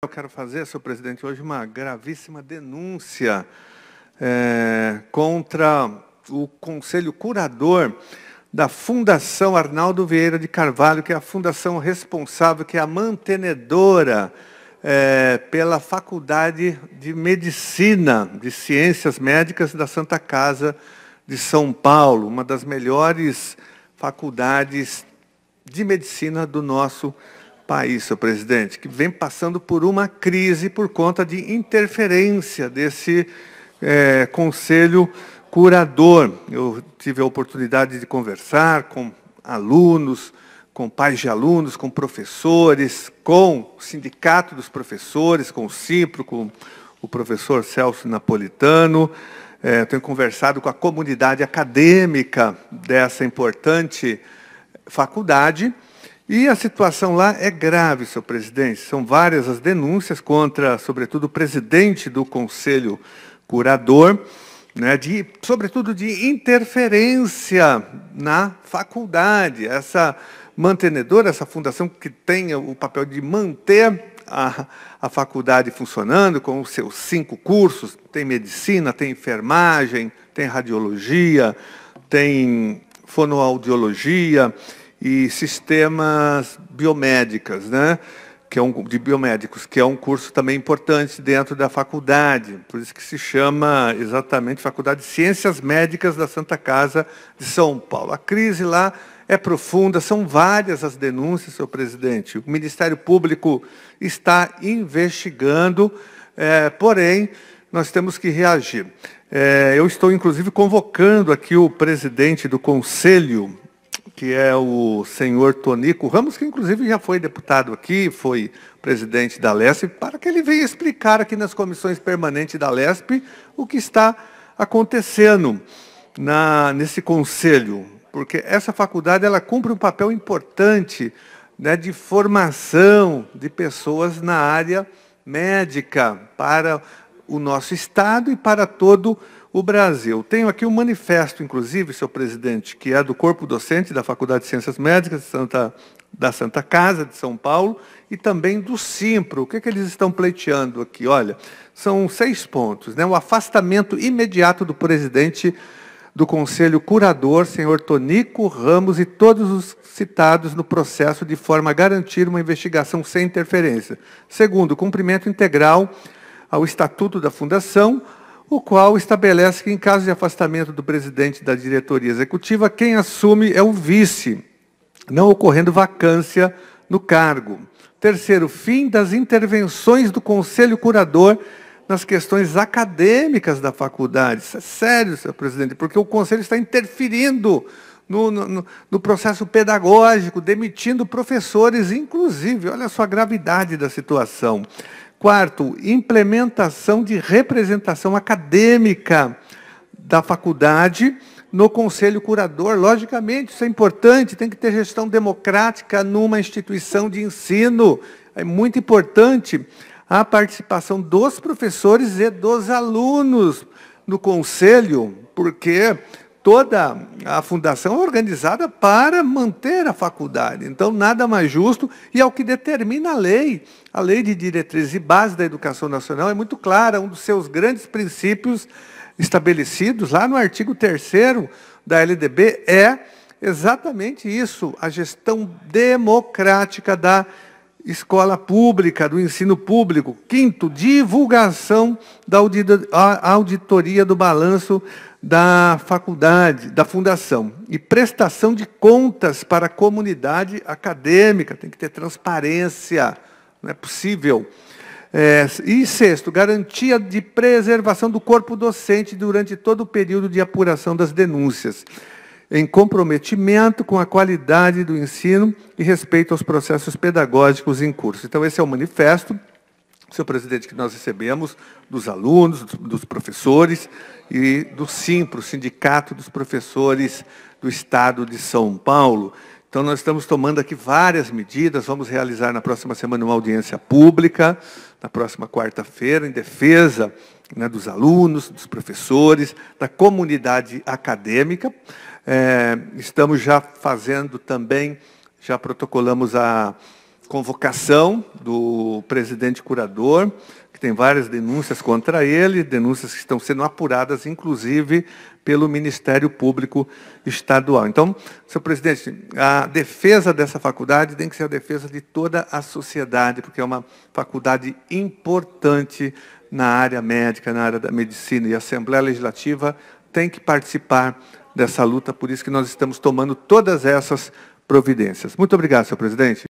Eu quero fazer, senhor presidente, hoje uma gravíssima denúncia é, contra o conselho curador da Fundação Arnaldo Vieira de Carvalho, que é a fundação responsável, que é a mantenedora é, pela Faculdade de Medicina, de Ciências Médicas da Santa Casa de São Paulo, uma das melhores faculdades de medicina do nosso país país, seu presidente, que vem passando por uma crise por conta de interferência desse é, conselho curador. Eu tive a oportunidade de conversar com alunos, com pais de alunos, com professores, com o sindicato dos professores, com o CIPRO, com o professor Celso Napolitano. É, tenho conversado com a comunidade acadêmica dessa importante faculdade e a situação lá é grave, senhor presidente. São várias as denúncias contra, sobretudo, o presidente do Conselho Curador, né, de, sobretudo de interferência na faculdade. Essa mantenedora, essa fundação que tem o papel de manter a, a faculdade funcionando, com os seus cinco cursos, tem medicina, tem enfermagem, tem radiologia, tem fonoaudiologia, e sistemas biomédicas, né? Que é um, de biomédicos, que é um curso também importante dentro da faculdade, por isso que se chama exatamente Faculdade de Ciências Médicas da Santa Casa de São Paulo. A crise lá é profunda, são várias as denúncias, senhor presidente. O Ministério Público está investigando, é, porém, nós temos que reagir. É, eu estou, inclusive, convocando aqui o presidente do Conselho que é o senhor Tonico Ramos, que inclusive já foi deputado aqui, foi presidente da LESP, para que ele venha explicar aqui nas comissões permanentes da LESP o que está acontecendo na, nesse conselho, porque essa faculdade ela cumpre um papel importante né, de formação de pessoas na área médica para o nosso Estado e para todo o o Brasil. Tenho aqui um manifesto, inclusive, seu presidente, que é do corpo docente da Faculdade de Ciências Médicas Santa, da Santa Casa de São Paulo e também do Simpro. O que, é que eles estão pleiteando aqui? Olha, são seis pontos. Né? O afastamento imediato do presidente do Conselho Curador, senhor Tonico Ramos e todos os citados no processo de forma a garantir uma investigação sem interferência. Segundo, cumprimento integral ao Estatuto da Fundação, o qual estabelece que, em caso de afastamento do presidente da diretoria executiva, quem assume é o vice, não ocorrendo vacância no cargo. Terceiro, fim das intervenções do conselho curador nas questões acadêmicas da faculdade. Isso é sério, senhor presidente, porque o conselho está interferindo no, no, no, processo pedagógico, demitindo professores, inclusive. Olha só a gravidade da situação. Quarto, implementação de representação acadêmica da faculdade no conselho curador. Logicamente, isso é importante, tem que ter gestão democrática numa instituição de ensino. É muito importante a participação dos professores e dos alunos no conselho, porque toda a fundação é organizada para manter a faculdade. Então, nada mais justo e é o que determina a lei. A lei de diretrizes e bases da educação nacional é muito clara, um dos seus grandes princípios estabelecidos lá no artigo 3 da LDB é exatamente isso, a gestão democrática da educação escola pública, do ensino público. Quinto, divulgação da auditoria do balanço da faculdade, da fundação. E prestação de contas para a comunidade acadêmica. Tem que ter transparência, não é possível. É, e sexto, garantia de preservação do corpo docente durante todo o período de apuração das denúncias em comprometimento com a qualidade do ensino e respeito aos processos pedagógicos em curso. Então, esse é o manifesto, seu presidente, que nós recebemos dos alunos, dos professores e do o Sindicato dos Professores do Estado de São Paulo. Então, nós estamos tomando aqui várias medidas, vamos realizar na próxima semana uma audiência pública, na próxima quarta-feira, em defesa né, dos alunos, dos professores, da comunidade acadêmica. É, estamos já fazendo também, já protocolamos a convocação do presidente curador, que tem várias denúncias contra ele, denúncias que estão sendo apuradas, inclusive, pelo Ministério Público Estadual. Então, senhor presidente, a defesa dessa faculdade tem que ser a defesa de toda a sociedade, porque é uma faculdade importante na área médica, na área da medicina, e a Assembleia Legislativa tem que participar dessa luta, por isso que nós estamos tomando todas essas providências. Muito obrigado, senhor presidente.